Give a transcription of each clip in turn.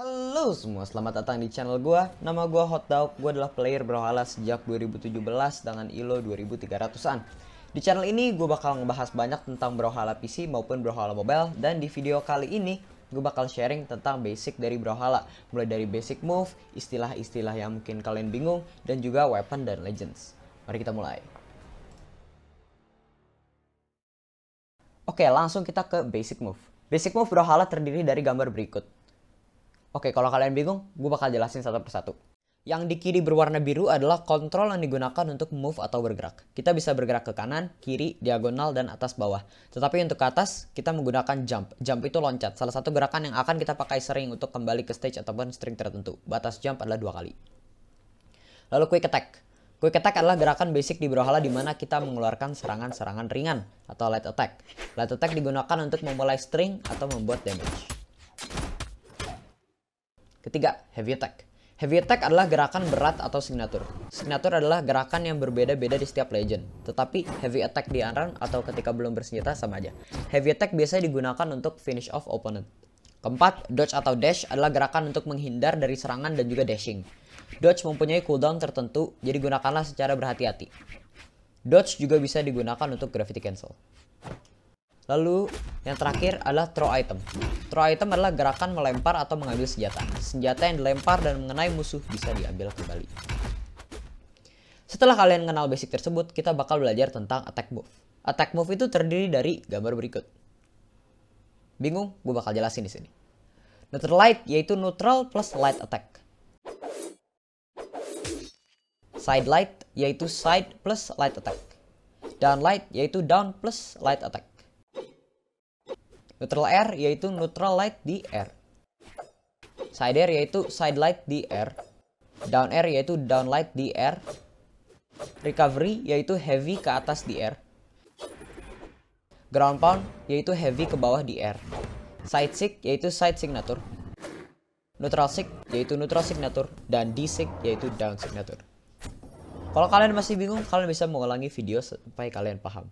Halo semua, selamat datang di channel gua. Nama gua Hot Dog. Gua adalah player berhala sejak 2017 dengan ILO 2300-an. Di channel ini gue bakal ngebahas banyak tentang Brawlhalla PC maupun Brawlhalla Mobile dan di video kali ini gue bakal sharing tentang basic dari Brawlhalla, mulai dari basic move, istilah-istilah yang mungkin kalian bingung dan juga weapon dan legends. Mari kita mulai. Oke, langsung kita ke basic move. Basic move Brawlhalla terdiri dari gambar berikut Oke, kalau kalian bingung, gue bakal jelasin satu persatu. Yang di kiri berwarna biru adalah kontrol yang digunakan untuk move atau bergerak. Kita bisa bergerak ke kanan, kiri, diagonal, dan atas bawah. Tetapi untuk ke atas, kita menggunakan jump. Jump itu loncat, salah satu gerakan yang akan kita pakai sering untuk kembali ke stage ataupun string tertentu. Batas jump adalah dua kali. Lalu quick attack. Quick attack adalah gerakan basic di Brawlhalla di mana kita mengeluarkan serangan-serangan ringan atau light attack. Light attack digunakan untuk memulai string atau membuat damage. Ketiga, heavy attack. Heavy attack adalah gerakan berat atau signature. Signature adalah gerakan yang berbeda-beda di setiap legend. Tetapi heavy attack di unrun atau ketika belum bersenjata sama aja. Heavy attack biasanya digunakan untuk finish off opponent. Keempat, dodge atau dash adalah gerakan untuk menghindar dari serangan dan juga dashing. Dodge mempunyai cooldown tertentu, jadi gunakanlah secara berhati-hati. Dodge juga bisa digunakan untuk gravity cancel. Lalu yang terakhir adalah throw item. Throw item adalah gerakan melempar atau mengambil senjata. Senjata yang dilempar dan mengenai musuh bisa diambil kembali. Setelah kalian kenal basic tersebut, kita bakal belajar tentang attack move. Attack move itu terdiri dari gambar berikut. Bingung? Gue bakal jelasin di sini. Neutral light yaitu neutral plus light attack. Side light yaitu side plus light attack. Down light yaitu down plus light attack Neutral air yaitu neutral light di air. Side air yaitu side light di air. Down air yaitu down light di air. Recovery yaitu heavy ke atas di air. Ground pound yaitu heavy ke bawah di air. Side sick yaitu side signature. Neutral sick yaitu neutral signature dan D sick yaitu down signature. Kalau kalian masih bingung, kalian bisa mengulangi video sampai kalian paham.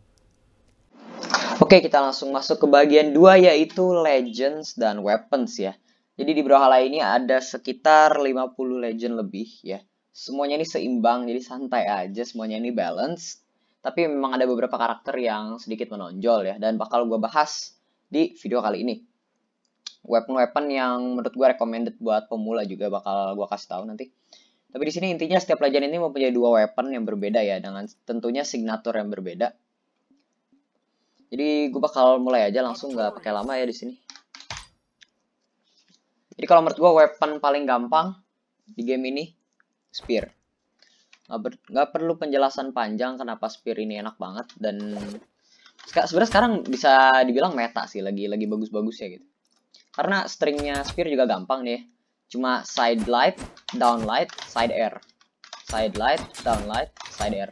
Oke, kita langsung masuk ke bagian 2 yaitu legends dan weapons ya. Jadi di Brawlhalla ini ada sekitar 50 legend lebih ya. Semuanya ini seimbang, jadi santai aja semuanya ini balance. Tapi memang ada beberapa karakter yang sedikit menonjol ya dan bakal gue bahas di video kali ini. Weapon-weapon yang menurut gue recommended buat pemula juga bakal gue kasih tahu nanti. Tapi di sini intinya setiap legend ini mempunyai dua weapon yang berbeda ya dengan tentunya signature yang berbeda jadi gue bakal mulai aja langsung nggak pakai lama ya di sini. Jadi kalau menurut gue weapon paling gampang di game ini spear. Nggak, ber, nggak perlu penjelasan panjang kenapa spear ini enak banget dan sebenarnya sekarang bisa dibilang meta sih lagi lagi bagus bagus ya gitu. Karena stringnya spear juga gampang nih. Ya. Cuma side light, down light, side air. Side light, down light, side air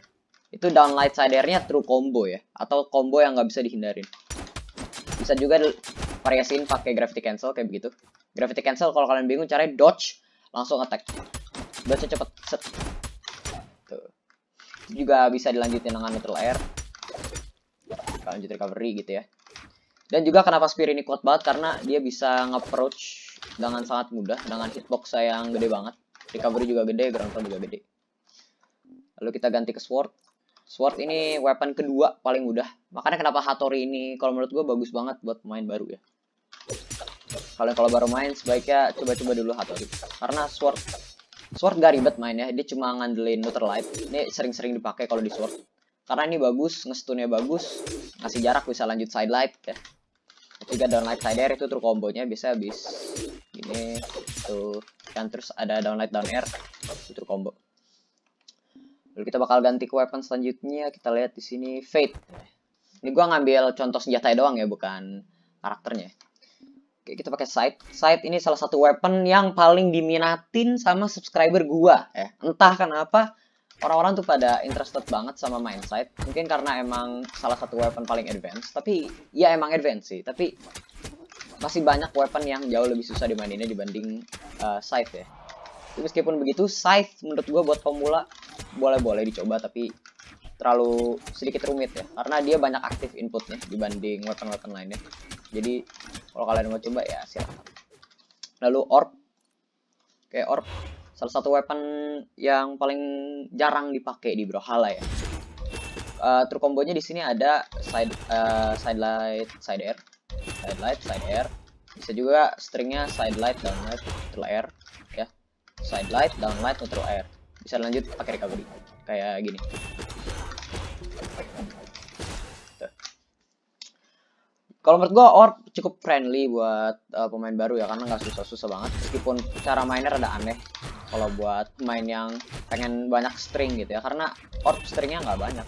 itu downlight sidernya true combo ya atau combo yang nggak bisa dihindarin bisa juga variasiin pakai gravity cancel kayak begitu gravity cancel kalau kalian bingung caranya dodge langsung attack dodge cepet set tuh juga bisa dilanjutin dengan neutral air lanjut recovery gitu ya dan juga kenapa spear ini kuat banget karena dia bisa nge-approach dengan sangat mudah dengan hitbox saya yang gede banget recovery juga gede ground juga gede lalu kita ganti ke sword Sword ini weapon kedua paling mudah. Makanya kenapa Hattori ini kalau menurut gue bagus banget buat pemain baru ya. Kalian kalau baru main sebaiknya coba-coba dulu Hattori. Karena Sword Sword gak ribet mainnya Dia cuma ngandelin Nutter life. Ini sering-sering dipakai kalau di Sword. Karena ini bagus, ngestunnya bagus, ngasih jarak bisa lanjut side light ya. Tiga down light side air itu true kombonya bisa habis ini tuh kan terus ada down light down air itu true combo. Lalu kita bakal ganti ke weapon selanjutnya. Kita lihat di sini Fate. Ini gue ngambil contoh senjata doang ya, bukan karakternya. Oke, kita pakai Sight. Sight ini salah satu weapon yang paling diminatin sama subscriber gua ya. Entah kenapa orang-orang tuh pada interested banget sama main Sight. Mungkin karena emang salah satu weapon paling advance, tapi ya emang advance sih, tapi masih banyak weapon yang jauh lebih susah dimainin dibanding uh, eh, Sight ya meskipun begitu scythe menurut gue buat pemula boleh-boleh dicoba tapi terlalu sedikit rumit ya karena dia banyak aktif inputnya dibanding weapon-weapon lainnya jadi kalau kalian mau coba ya silahkan lalu orb oke orb salah satu weapon yang paling jarang dipakai di brohala ya uh, eh, kombonya di sini ada side uh, side light side air side light side air bisa juga stringnya side light down light middle air side light, down light, atau air. Bisa lanjut pakai recovery. Kayak gini. Kalau menurut gue orb cukup friendly buat uh, pemain baru ya karena nggak susah-susah banget meskipun cara mainnya ada aneh kalau buat main yang pengen banyak string gitu ya karena orb stringnya nggak banyak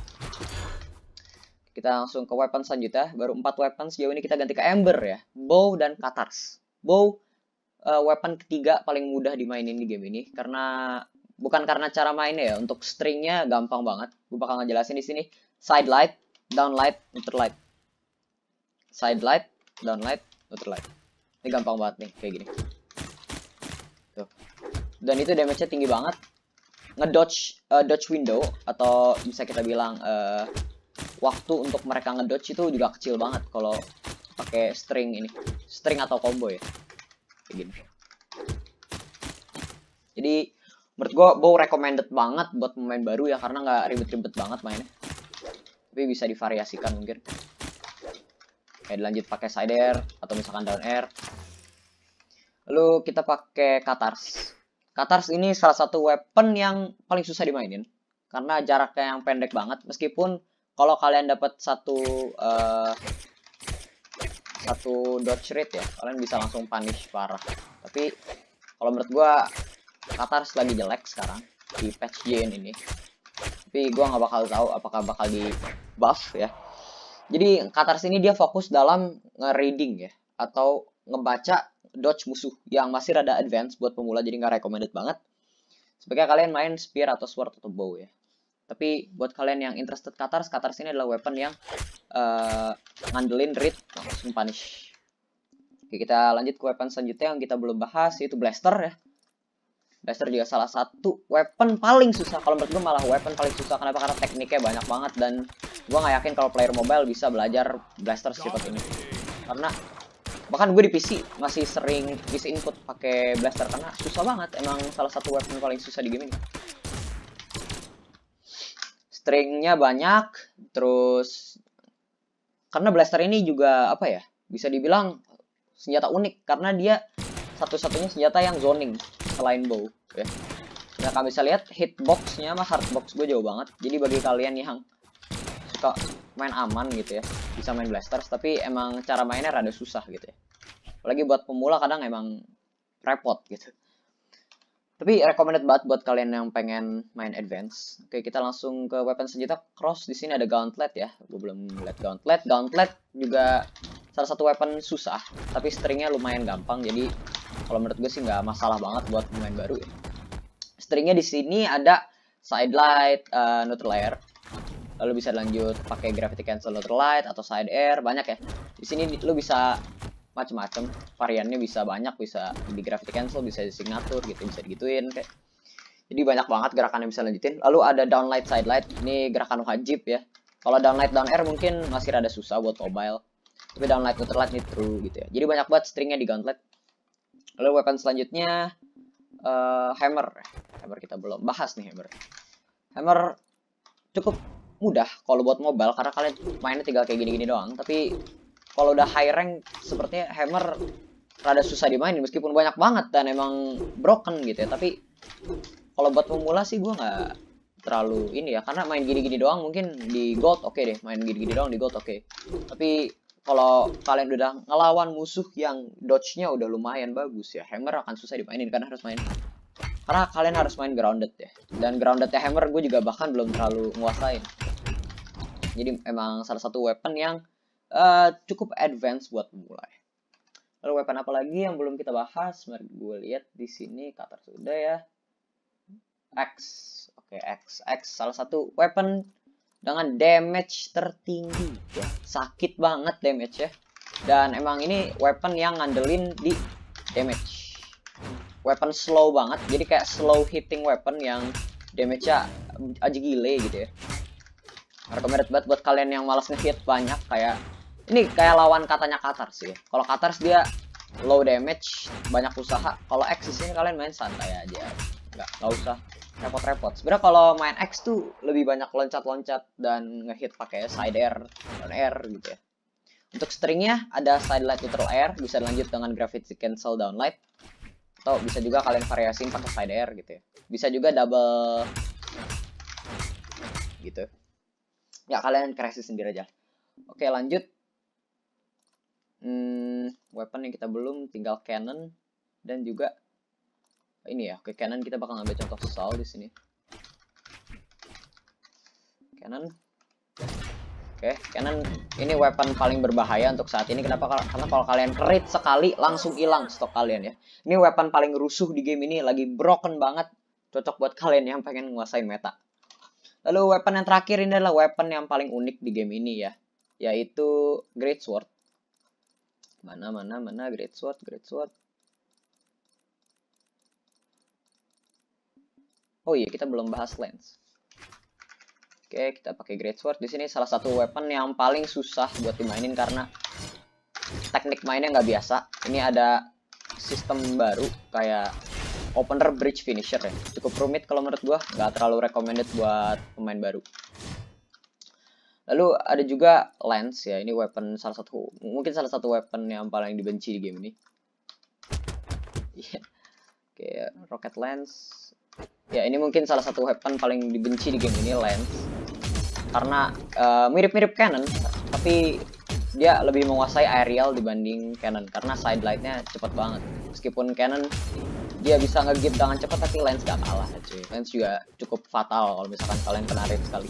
kita langsung ke weapon selanjutnya baru 4 weapon sejauh ini kita ganti ke ember ya bow dan katars bow uh, weapon ketiga paling mudah dimainin di game ini karena bukan karena cara mainnya ya untuk stringnya gampang banget gue bakal ngejelasin di sini side light down light under light side light down light under light ini gampang banget nih kayak gini tuh dan itu damage-nya tinggi banget ngedodge uh, dodge window atau bisa kita bilang uh, waktu untuk mereka ngedodge itu juga kecil banget kalau pakai string ini string atau combo ya kayak gini jadi menurut gue bow recommended banget buat pemain baru ya karena nggak ribet-ribet banget mainnya tapi bisa divariasikan mungkin kayak dilanjut pakai side air atau misalkan down air lalu kita pakai Katars Katars ini salah satu weapon yang paling susah dimainin karena jaraknya yang pendek banget meskipun kalau kalian dapat satu uh, satu dodge rate ya kalian bisa langsung punish parah tapi kalau menurut gua Qatar lagi jelek sekarang di patch gen ini tapi gua nggak bakal tahu apakah bakal di buff ya jadi Qatar sini dia fokus dalam nge-reading ya atau ngebaca dodge musuh yang masih rada advance buat pemula jadi nggak recommended banget sebaiknya kalian main spear atau sword atau bow ya tapi buat kalian yang interested Qatar, Qatar ini adalah weapon yang uh, ngandelin read langsung punish. Oke, kita lanjut ke weapon selanjutnya yang kita belum bahas, yaitu blaster ya. Blaster juga salah satu weapon paling susah. Kalau menurut gue malah weapon paling susah. Kenapa? Karena tekniknya banyak banget dan gue nggak yakin kalau player mobile bisa belajar blaster secepat ini. Karena bahkan gue di PC masih sering bisa input pakai blaster karena susah banget emang salah satu weapon paling susah di game ini stringnya banyak terus karena blaster ini juga apa ya bisa dibilang senjata unik karena dia satu-satunya senjata yang zoning selain bow ya nah kami bisa lihat hitboxnya mas hardbox gue jauh banget jadi bagi kalian yang suka main aman gitu ya bisa main blasters tapi emang cara mainnya rada susah gitu ya apalagi buat pemula kadang emang repot gitu tapi recommended banget buat kalian yang pengen main advance. Oke, kita langsung ke weapon senjata cross. Di sini ada gauntlet ya. Gue belum lihat gauntlet. Gauntlet juga salah satu weapon susah, tapi stringnya lumayan gampang. Jadi kalau menurut gue sih nggak masalah banget buat pemain baru ya. Stringnya di sini ada side light, uh, neutral air. Lalu bisa lanjut pakai gravity cancel neutral light atau side air, banyak ya. Di sini lu bisa macem-macem variannya bisa banyak bisa di gravity cancel bisa di signature gitu bisa digituin kayak jadi banyak banget gerakan yang bisa lanjutin lalu ada downlight side light ini gerakan wajib ya kalau downlight down air mungkin masih rada susah buat mobile tapi downlight neutral light ini true gitu ya jadi banyak banget stringnya di gauntlet lalu weapon selanjutnya uh, hammer hammer kita belum bahas nih hammer hammer cukup mudah kalau buat mobile karena kalian mainnya tinggal kayak gini-gini doang tapi kalau udah high rank sepertinya hammer rada susah dimainin meskipun banyak banget dan emang broken gitu ya tapi kalau buat pemula sih gue nggak terlalu ini ya karena main gini-gini doang mungkin di gold oke okay deh main gini-gini doang di gold oke okay. tapi kalau kalian udah ngelawan musuh yang dodge-nya udah lumayan bagus ya hammer akan susah dimainin karena harus main karena kalian harus main grounded ya dan grounded hammer gue juga bahkan belum terlalu nguasain jadi emang salah satu weapon yang Eh, cukup advance buat mulai. Lalu weapon apa lagi yang belum kita bahas? Mari gue lihat di sini cutter sudah ya. X. Oke, okay, X. X salah satu weapon dengan damage tertinggi ya. Sakit banget damage ya. Dan emang ini weapon yang ngandelin di damage. Weapon slow banget. Jadi kayak slow hitting weapon yang damage-nya aja gile gitu ya. Rekomendasi banget buat kalian yang malas ngehit banyak kayak ini kayak lawan katanya Qatar sih kalau Qatar dia low damage banyak usaha kalau X sih sini kalian main santai aja Enggak, enggak usah repot-repot sebenarnya kalau main X tuh lebih banyak loncat-loncat dan ngehit pakai side air dan air gitu ya untuk stringnya ada side light neutral air bisa lanjut dengan gravity cancel down light atau bisa juga kalian variasiin pakai side air gitu ya bisa juga double gitu ya kalian kreasi sendiri aja oke lanjut hmm, weapon yang kita belum tinggal cannon dan juga ini ya. Oke, cannon kita bakal ngambil contoh saw di sini. Cannon. Oke, cannon ini weapon paling berbahaya untuk saat ini. Kenapa? Karena kalau kalian crit sekali langsung hilang stok kalian ya. Ini weapon paling rusuh di game ini, lagi broken banget. Cocok buat kalian yang pengen menguasai meta. Lalu weapon yang terakhir ini adalah weapon yang paling unik di game ini ya, yaitu Great Sword. Mana, mana, mana, great sword, great sword. Oh iya, kita belum bahas lens. Oke, kita pakai great sword. Di sini salah satu weapon yang paling susah buat dimainin karena teknik mainnya nggak biasa. Ini ada sistem baru kayak opener bridge finisher ya. Cukup rumit kalau menurut gua, nggak terlalu recommended buat pemain baru. Lalu ada juga lens ya, ini weapon salah satu mungkin salah satu weapon yang paling dibenci di game ini. Iya. Oke, okay, rocket lens. Ya, ini mungkin salah satu weapon paling dibenci di game ini lens. Karena eh, mirip-mirip uh, cannon, tapi dia lebih menguasai aerial dibanding cannon karena side light-nya cepat banget. Meskipun cannon dia bisa ngegip dengan cepat tapi lens gak kalah cuy. Lens juga cukup fatal kalau misalkan kalian kena sekali.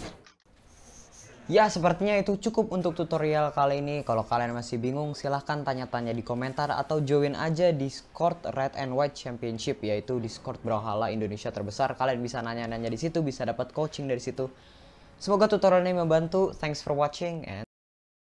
Ya, sepertinya itu cukup untuk tutorial kali ini. Kalau kalian masih bingung, silahkan tanya-tanya di komentar atau join aja Discord Red and White Championship, yaitu Discord Brawlhalla Indonesia terbesar. Kalian bisa nanya-nanya di situ, bisa dapat coaching dari situ. Semoga tutorial ini membantu. Thanks for watching and